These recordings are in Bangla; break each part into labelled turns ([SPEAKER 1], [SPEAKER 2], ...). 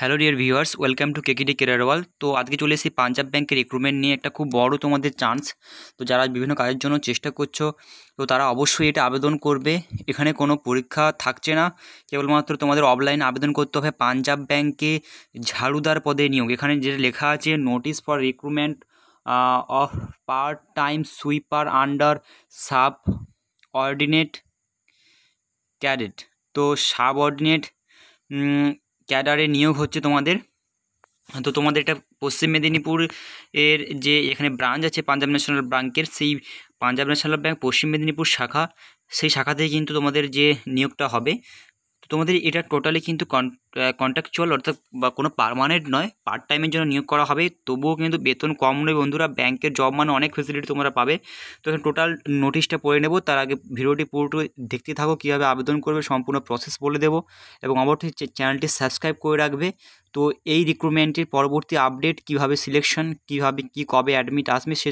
[SPEAKER 1] hello dear viewers welcome to কেকিডি কেরারওয়াল তো আজকে চলে এসেছি পাঞ্জাব ব্যাংকের রিক্রুটমেন্ট নিয়ে একটা খুব বড় তোমাদের চান্স তো যারা বিভিন্ন কাজের জন্য চেষ্টা করছো তো তারা অবশ্যই এটা আবেদন করবে এখানে কোনো পরীক্ষা থাকছে না কেবলমাত্র তোমাদের অফলাইনে আবেদন করতে হবে পাঞ্জাব ব্যাংকে ঝাড়ুদার পদে নিয়োগ এখানে যেটা লেখা আছে notice for recruitment of part time sweeper under subordinate cadet তো সাব অর্ডিনেট ক্যাডারে নিয়োগ হচ্ছে তোমাদের তো তোমাদের এটা পশ্চিম মেদিনীপুর এর যে এখানে ব্রাঞ্চ আছে পাঞ্জাব ন্যাশনাল ব্যাংকের সেই পাঞ্জাব ন্যাশনাল ব্যাংক পশ্চিম মেদিনীপুর শাখা সেই শাখাতেই কিন্তু তোমাদের যে নিয়োগটা হবে তোমাদের এটা টোটালি কিন্তু কন্ট্রাকচুয়াল অর্থাৎ বা কোনো পারমানেন্ট নয় পার্ট টাইমের জন্য নিয়োগ করা হবে তবুও কিন্তু বেতন কম নয় বন্ধুরা ব্যাংকের জব মানে অনেক ফেসিলিটি তোমরা পাবে তো টোটাল নোটিশটা পড়ে নেব তার আগে ভিডিওটি পুরোটা দেখতে থাকো কীভাবে আবেদন করবে সম্পূর্ণ প্রসেস বলে দেবো এবং অবশ্যই চ্যানেলটি সাবস্ক্রাইব করে রাখবে তো এই রিক্রুটমেন্টের পরবর্তী আপডেট কিভাবে সিলেকশন কিভাবে কি কবে অ্যাডমিট আসবে সে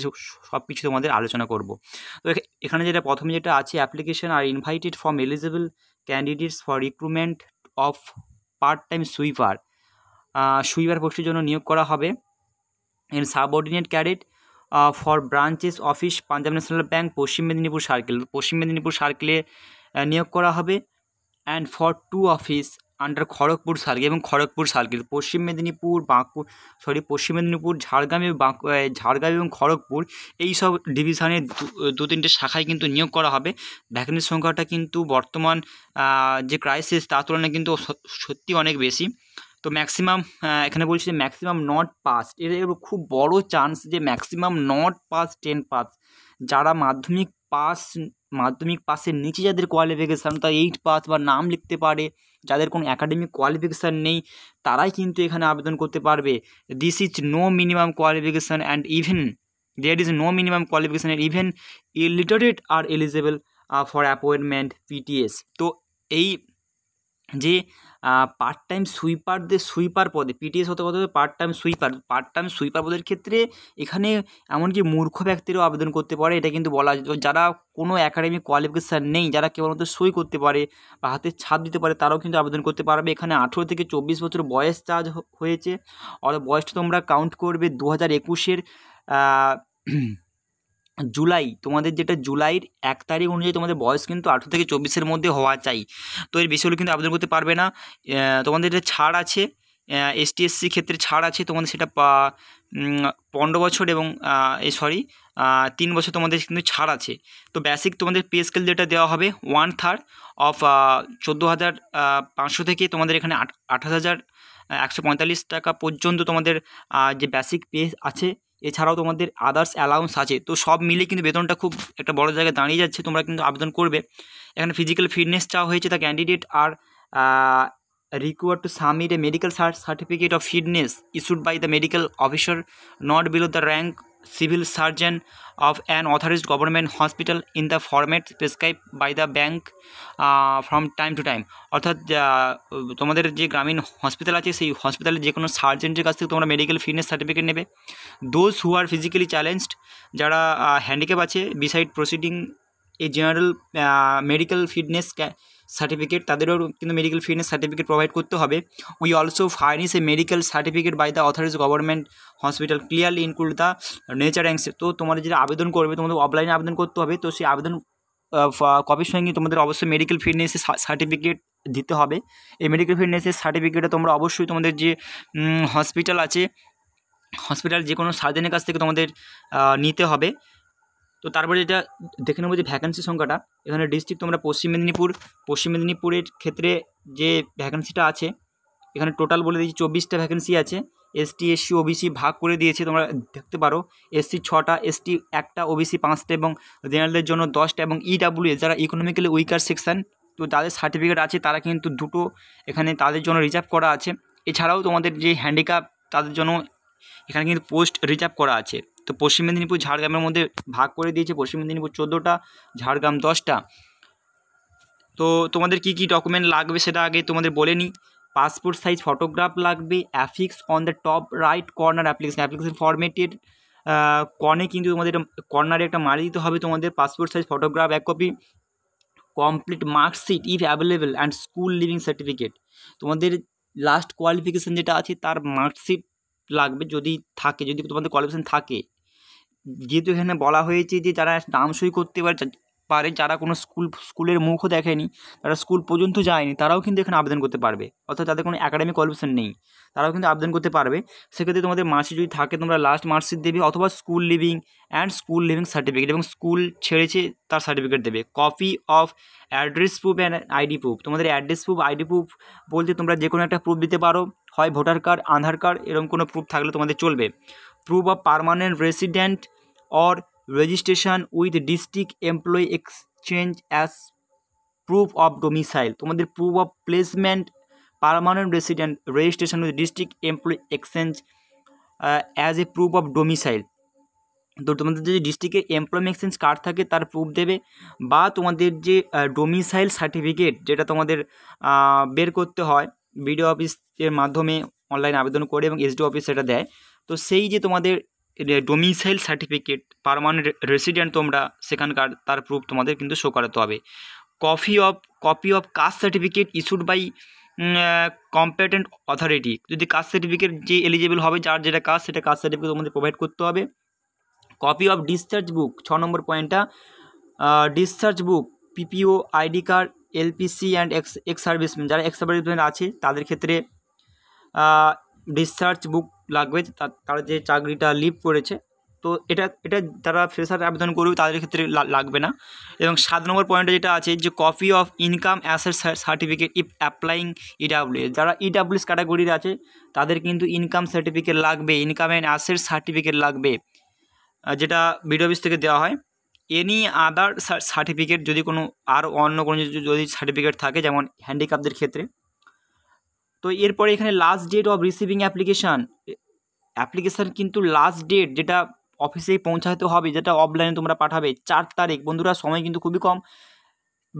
[SPEAKER 1] সব কিছু তোমাদের আলোচনা করব তো এখানে যেটা প্রথমে যেটা আছে application are invited form eligible candidates for recruitment of part time sweeper sweeper পোস্টের জন্য নিয়োগ করা হবে in subordinate cadet for branches office Punjab national Bank Paschim Medinipur circle Paschim Medinipur সার্কেলে নিয়োগ করা হবে and for two office under Kharagpur circle এবং খড়গপুর সার্কেল পশ্চিম মেদিনীপুর বাঁকুড় সরি পশ্চিম মেদিনীপুর ঝাড়গ্রাম এবং বাঁকু ঝাড়গ্রাম এবং খড়গপুর এই সব ডিভিশনের দু তিনটে শাখায় কিন্তু নিয়োগ করা হবে ভ্যাকেন্সির সংখ্যাটা কিন্তু বর্তমান যে ক্রাইসিস তার তুলনায় কিন্তু সত্যি অনেক বেশি তো ম্যাক্সিমাম এখানে বলছি যে ম্যাক্সিমাম নট পাস এর খুব বড় চান্স যে maximum not pass ten pass যারা মাধ্যমিক পাস মাধ্যমিক পাসের নিচে যাদের কোয়ালিফিকেশান তা এইট পাস বা নাম লিখতে পারে যাদের কোনো একাডেমিক কোয়ালিফিকেশান নেই তারাই কিন্তু এখানে আবেদন করতে পারবে this is no minimum qualification and even there is no minimum qualification and even illiterate are eligible for appointment PTS তো এই যে পার্ট টাইম সুইপারদের সুইপার পদে পিটিএস হতে কত part time sweeper part time sweeper পদের ক্ষেত্রে এখানে এমনকি মূর্খ ব্যক্তিরও আবেদন করতে পারে এটা কিন্তু বলা যারা কোনো একাডেমিক কোয়ালিফিকেশান নেই যারা কেবলমাত্র সই করতে পারে বা হাতে ছাপ দিতে পারে তারাও কিন্তু আবেদন করতে পারবে এখানে আঠেরো থেকে চব্বিশ বছর বয়স চার্জ হয়েছে আর বয়সটা তোমরা কাউন্ট করবে দু হাজার একুশের জুলাই তোমাদের যেটা জুলাইয়ের এক তারিখ অনুযায়ী তোমাদের বয়স কিন্তু আঠেরো থেকে চব্বিশের মধ্যে হওয়া চাই তো এর বিষয়গুলো কিন্তু আবেদন করতে পারবে না তোমাদের যে ছাড় আছে এসটিএসসি ক্ষেত্রে ছাড় আছে তোমাদের সেটা পনেরো বছর এবং এই সরি তিন বছর তোমাদের কিন্তু ছাড় আছে তো বেসিক তোমাদের পে স্কেল যেটা দেওয়া হবে ওয়ান থার্ড অফ চোদ্দো হাজার পাঁচশো থেকে তোমাদের এখানে আট আঠাশ হাজার একশো পঁয়তাল্লিশ টাকা পর্যন্ত তোমাদের যে বেসিক পে আছে এছাড়াও তোমাদের আদার্স অ্যালাউন্স আছে তো সব মিলে কিন্তু বেতনটা খুব একটা বড় জায়গায় দাঁড়িয়ে যাচ্ছে তোমরা কিন্তু আবেদন করবে এখানে ফিজিক্যাল ফিটনেস চাওয়া হয়েছে তা candidate are required to submit a medical certificate of fitness issued by the medical officer not below the rank civil surgeon of an authorise government hospital in the format prescribe by the bank from time to time অর্থাৎ তোমাদের যে গ্রামীণ হসপিটাল আছে সেই হসপিটালে যে কোনো সার্জেন্টের কাছ থেকে তোমরা মেডিকেল ফিটনেস সার্টিফিকেট নেবে those who are physically challenged যারা হ্যান্ডিক্যাপ আছে beside proceeding a general medical fitness certificate তাদেরও কিন্তু মেডিকেল ফিটনেস সার্টিফিকেট প্রোভাইড করতে হবে we also furnish a medical certificate by the authorities government hospital clearly include the nature অ্যাংসে তো তোমাদের যেটা আবেদন করবে তোমাদের অফলাইনে আবেদন করতে হবে তো সেই আবেদন কপির সঙ্গে তোমাদের অবশ্যই মেডিকেল ফিটনেসের সার্টিফিকেট দিতে হবে এই মেডিকেল ফিটনেসের সার্টিফিকেটে তোমরা অবশ্যই তোমাদের যে হসপিটাল আছে হসপিটাল যে কোনো সার্জেনের কাছ থেকে তোমাদের নিতে হবে তো তারপরে যেটা দেখে নেবো যে ভ্যাকেন্সি সংখ্যাটা এখানে ডিস্ট্রিক্ট তোমরা পশ্চিম মেদিনীপুর পশ্চিম মেদিনীপুরের ক্ষেত্রে যে ভ্যাকেন্সিটা আছে এখানে টোটাল বলে দিয়েছি চব্বিশটা ভ্যাকেন্সি আছে এসটি এসসি ওবিসি ভাগ করে দিয়েছে তোমরা দেখতে পারো এসসি ছটা এসটি একটা ওবিসি পাঁচটা এবং জেনারেলদের জন্য দশটা এবং ইডাব্লিউএস e যারা ইকোনমিক্যালি উইকার সেকশান তো তাদের সার্টিফিকেট আছে তারা কিন্তু দুটো এখানে তাদের জন্য রিজার্ভ করা আছে এছাড়াও তোমাদের যে হ্যান্ডিক্যাপ তাদের জন্য এখানে কিন্তু পোস্ট রিজার্ভ করা আছে তো পশ্চিম মেদিনীপুর ঝাড়গ্রামের মধ্যে ভাগ করে দিয়েছে পশ্চিম মেদিনীপুর চোদ্দোটা ঝাড়গ্রাম দশটা তো তোমাদের কি কি ডকুমেন্ট লাগবে সেটা আগে তোমাদের বলে নিই পাসপোর্ট সাইজ ফটোগ্রাফ লাগবে affix on the top right corner application application ফরম্যাটের কর্নে কিন্তু তোমাদের কর্নারে একটা মারি দিতে হবে তোমাদের পাসপোর্ট সাইজ ফটোগ্রাফ এক copy complete marksheet if available and school leaving certificate তোমাদের লাস্ট কোয়ালিফিকেশান যেটা আছে তার মার্কশিট লাগবে যদি থাকে যদি তোমাদের কোয়ালিফিকেশান থাকে যেহেতু এখানে বলা হয়েছে যে যারা নাম সই করতে পারে পারে যারা কোনো স্কুল স্কুলের মুখও দেখেনি তারা স্কুল পর্যন্ত যায়নি তারাও কিন্তু এখানে আবেদন করতে পারবে অর্থাৎ তাদের কোনো অ্যাকাডেমি কোয়ালিফিকেশন নেই তারাও কিন্তু আবেদন করতে পারবে সেক্ষেত্রে তোমাদের মার্কশিট যদি থাকে তোমরা লাস্ট মার্কশিট দেবে অথবা school leaving and school leaving certificate এবং স্কুল ছেড়েছে তার সার্টিফিকেট দেবে copy of address proof and ID proof তোমাদের অ্যাড্রেস প্রুফ আইডি প্রুফ বলতে তোমরা যে কোনো একটা প্রুফ দিতে পারো হয় ভোটার কার্ড আধার কার্ড এরকম কোনো প্রুফ থাকলে তোমাদের চলবে proof of permanent resident or registration with district employee exchange as proof of domicile তোমাদের proof of placement permanent resident registration with district employee exchange as a proof of domicile তো তোমাদের যদি ডিস্ট্রিক্টের এমপ্লয়মেন্ট এক্সচেঞ্জ কার্ড থাকে তার প্রুফ দেবে বা তোমাদের যে ডোমিসাইল সার্টিফিকেট যেটা তোমাদের বের করতে হয় বিডিও অফিসের মাধ্যমে অনলাইন আবেদন করে এবং এসডিও অফিস সেটা দেয় তো সেই যে তোমাদের ডোমিসাইল সার্টিফিকেট পারমানেন্ট রেসিডেন্ট তোমরা সেখানকার তার প্রুফ তোমাদের কিন্তু শো করাতে হবে copy of copy of caste certificate issued by competent authority যদি কাস্ট সার্টিফিকেট যে এলিজিবল হবে যার যেটা কাজ সেটা কাস্ট সার্টিফিকেট তোমাদের প্রোভাইড করতে হবে কপি অফ ডিসচার্জ বুক ছ নম্বর পয়েন্টটা discharge book PPO ID card LPC and ex ex serviceman যারা এক্স সার্ভিসম্যান আছে তাদের ক্ষেত্রে ডিসচার্জ বুক লাগবে তারা যে চাকরিটা লিভ করেছে তো এটা এটা যারা ফ্রেশার আবেদন করবে তাদের ক্ষেত্রে লাগবে না এবং সাত নম্বর পয়েন্টে যেটা আছে যে copy of income asset certificate if applying EWS যারা ইডাব্লিউএস ক্যাটাগরির আছে তাদের কিন্তু ইনকাম সার্টিফিকেট লাগবে ইনকাম অ্যান্ড অ্যাসেট সার্টিফিকেট লাগবে যেটা বিডিও অফিস থেকে দেওয়া হয় এনি আদার সার্টিফিকেট যদি কোনো আর অন্য কোনো যদি সার্টিফিকেট থাকে যেমন হ্যান্ডিক্যাপদের ক্ষেত্রে তো এরপরে এখানে last date of receiving application application কিন্তু লাস্ট ডেট যেটা অফিসে পৌঁছাতে হবে যেটা অফলাইনে তোমরা পাঠাবে চার তারিখ বন্ধুরা সময় কিন্তু খুবই কম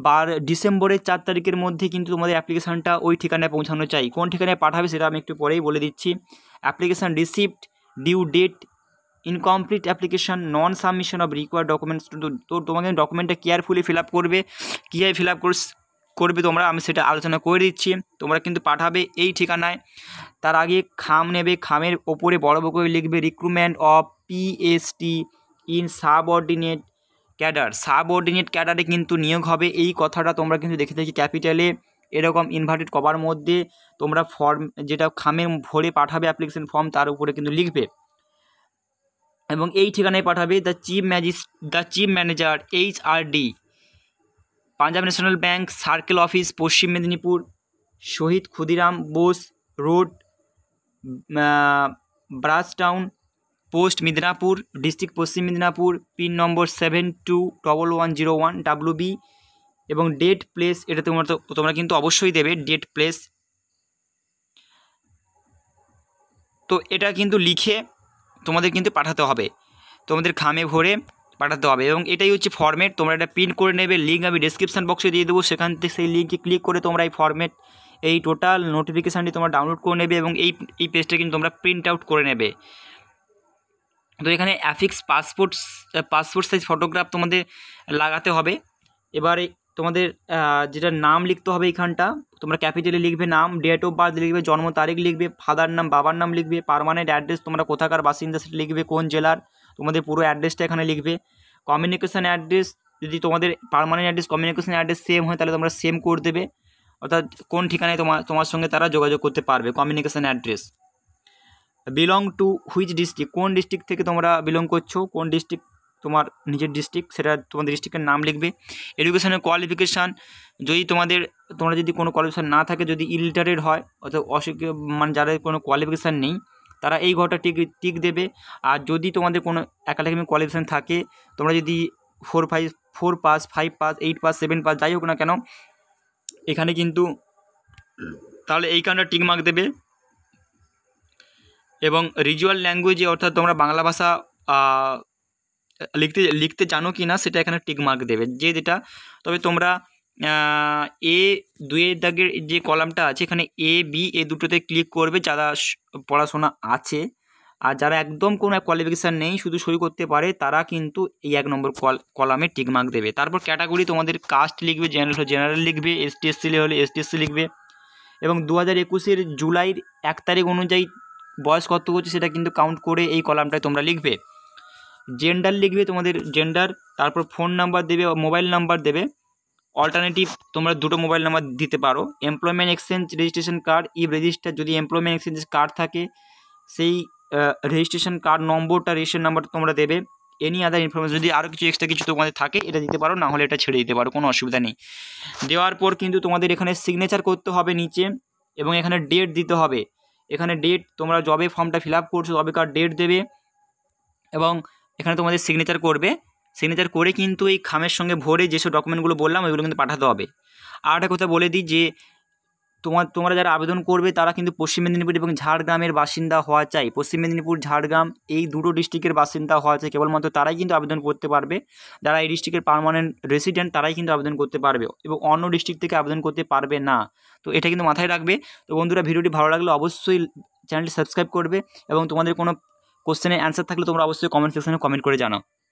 [SPEAKER 1] বার ডিসেম্বরের চার তারিখের মধ্যে কিন্তু তোমাদের অ্যাপ্লিকেশানটা ওই ঠিকানায় পৌঁছানো চাই কোন ঠিকানায় পাঠাবে সেটা আমি একটু পরেই বলে দিচ্ছি application receipt due date incomplete application non submission of required documents তো তোমাকে ডকুমেন্টটা কেয়ারফুলি ফিল আপ করবে কীভাবে ফিল আপ করবে তোমরা আমি সেটা আলোচনা করে দিচ্ছি তোমরা কিন্তু পাঠাবে এই ঠিকানায় তার আগে খাম নেবে খামের ওপরে বড় করে লিখবে recruitment of PST in subordinate cadre subordinate ক্যাডারে কিন্তু নিয়োগ হবে এই কথাটা তোমরা কিন্তু দেখে থাকি ক্যাপিটালে এরকম ইনভার্টেড কভার মধ্যে তোমরা ফর্ম যেটা খামে ভরে পাঠাবে অ্যাপ্লিকেশন ফর্ম তার উপরে কিন্তু লিখবে এবং এই ঠিকানায় পাঠাবে দ্য চিফ ম্যাজিস the chief manager H R D Punjab national bank circle office Paschim Medinipur Shahid Kshudiram Bose road ব্রাসটাউন post Midnapore district Paschim Medinipur pin number seven two double one zero one W B এবং ডেট প্লেস এটা তোমরা তো তোমরা কিন্তু অবশ্যই দেবে ডেট প্লেস তো এটা কিন্তু লিখে তোমাদের কিন্তু পাঠাতে হবে তোমাদের খামে ভরে পাঠাতে হবে এবং এটাই হচ্ছে ফর্মেট তোমরা এটা প্রিন্ট করে নেবে লিঙ্ক আমি ডিসক্রিপশান বক্সে দিয়ে দেবো সেখান থেকে সেই লিঙ্কে ক্লিক করে তোমরা এই ফর্মেট এই টোটাল নোটিফিকেশানটি তোমরা ডাউনলোড করে নেবে এবং এই এই পেজটা কিন্তু তোমরা প্রিন্ট আউট করে নেবে তো এখানে affix passport passport size photograph তোমাদের লাগাতে হবে এবারে তোমাদের যেটা নাম লিখতে হবে এখানটা তোমরা ক্যাপিটালে লিখবে নাম ডেট অফ বার্থ লিখবে জন্ম তারিখ লিখবে ফাদার নাম বাবার নাম লিখবে পারমানেন্ট অ্যাড্রেস তোমরা কোথাকার বাসিন্দা সেটা লিখবে কোন জেলার তোমাদের পুরো অ্যাড্রেসটা এখানে লিখবে কমিউনিকেশান অ্যাড্রেস যদি তোমাদের permanent address communication address same হয় তাহলে তোমরা সেম করে দেবে অর্থাৎ কোন ঠিকানায় তোমার তোমার সঙ্গে তারা যোগাযোগ করতে পারবে communication address belong to which district কোন ডিস্ট্রিক্ট থেকে তোমরা বিলং করছো কোন ডিস্ট্রিক্ট তোমার নিজের ডিস্ট্রিক্ট সেটা তোমাদের ডিস্ট্রিক্টের নাম লিখবে এডুকেশনের কোয়ালিফিকেশান যদি তোমাদের তোমরা যদি কোনো কোয়ালিফিকেশান না থাকে যদি ইলিটারেট হয় অর্থাৎ অসুখ মানে যাদের কোনো কোয়ালিফিকেশান নেই তারা এই ঘরটা টিক টিক দেবে আর যদি তোমাদের কোনো একাডেমিক কোয়ালিফিকেশান থাকে তোমরা যদি four five four pass five pass eight pass seven pass যাই হোক না কেন এখানে কিন্তু তাহলে এই কারণটা টিক মার্ক দেবে এবং রিজুয়াল ল্যাঙ্গুয়েজে অর্থাৎ তোমরা বাংলা ভাষা লিখতে লিখতে জানো কি না সেটা এখানে টিক মার্ক দেবে যে যেটা তবে তোমরা এ দুয়ের দাগের যে কলামটা আছে এখানে এ বি এ দুটোতে ক্লিক করবে যারা পড়াশোনা আছে আর যারা একদম কোনো কোয়ালিফিকেশান নেই শুধু সই করতে পারে তারা কিন্তু এই এক নম্বর কলামে টিকমার্ক দেবে তারপর ক্যাটাগরি তোমাদের কাস্ট লিখবে জেনারেল জেনারেল লিখবে এস টি এসসি হলে এস টি এসসি লিখবে এবং দু হাজার একুশের জুলাইর এক তারিখ অনুযায়ী বয়স কত হচ্ছে সেটা কিন্তু কাউন্ট করে এই কলামটায় তোমরা লিখবে জেন্ডার লিখবে তোমাদের জেন্ডার তারপর ফোন নাম্বার দেবে মোবাইল নাম্বার দেবে অল্টারনেটিভ তোমরা দুটো মোবাইল নাম্বার দিতে পারো এমপ্লয়মেন্ট এক্সচেঞ্জ রেজিস্ট্রেশন কার্ড ই রেজিস্টার যদি এমপ্লয়মেন্ট এক্সচেঞ্জ কার্ড থাকে সেই রেজিস্ট্রেশন কার্ড নম্বরটা রেজিস্ট্রেশন নাম্বারটা তোমরা দেবে এনি আদার ইনফরমেশন যদি আরও কিছু এক্সট্রা কিছু তোমাদের থাকে এটা দিতে পারো না হলে এটা ছেড়ে দিতে পারো কোনো অসুবিধা নেই দেওয়ার পর কিন্তু তোমাদের এখানে সিগনেচার করতে হবে নিচে এবং এখানে ডেট দিতে হবে এখানে ডেট তোমরা জবে ফর্মটা ফিল আপ করছো তবে কার ডেট দেবে এবং এখানে তোমাদের সিগনেচার করবে সিগনেচার করে কিন্তু এই খামের সঙ্গে ভরে যেসব ডকুমেন্টগুলো বললাম ওইগুলো কিন্তু পাঠাতে হবে আর একটা কথা বলে দিই যে তোমার তোমরা যারা আবেদন করবে তারা কিন্তু পশ্চিম মেদিনীপুর এবং ঝাড়গ্রামের বাসিন্দা হওয়া চাই পশ্চিম মেদিনীপুর ঝাড়গ্রাম এই দুটো ডিস্ট্রিক্টের বাসিন্দা হওয়া চাই কেবলমাত্র তারাই কিন্তু আবেদন করতে পারবে যারা এই ডিস্ট্রিক্টের পারমানেন্ট রেসিডেন্ট তারাই কিন্তু আবেদন করতে পারবে এবং অন্য ডিস্ট্রিক্ট থেকে আবেদন করতে পারবে না তো এটা কিন্তু মাথায় রাখবে তো বন্ধুরা ভিডিওটি ভালো লাগলে অবশ্যই চ্যানেলটি সাবস্ক্রাইব করবে এবং তোমাদের কোনো কোশ্চেনের অ্যান্সার থাকলে তোমরা অবশ্যই কমেন্ট সেকশনে কমেন্ট করে জানাও